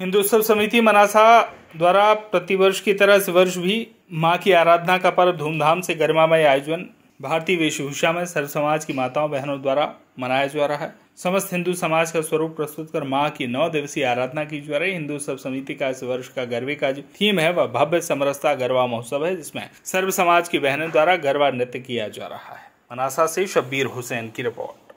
हिंदुत्सव समिति मनासा द्वारा प्रतिवर्ष की तरह इस वर्ष भी माँ की आराधना का पर्व धूमधाम से गरिमामय आयोजन भारतीय वेशभूषा में सर्व समाज की माताओं बहनों द्वारा मनाया जा रहा है समस्त हिंदू समाज का स्वरूप प्रस्तुत कर माँ की नौ दिवसीय आराधना की जा रही हिंदू सब समिति का इस वर्ष का गर्वे का जो थीम है वह भव्य समरसता गरबा महोत्सव है जिसमें सर्व समाज की बहनों द्वारा गरबा नृत्य किया जा रहा है मनासा से शब्बीर हुसैन की रिपोर्ट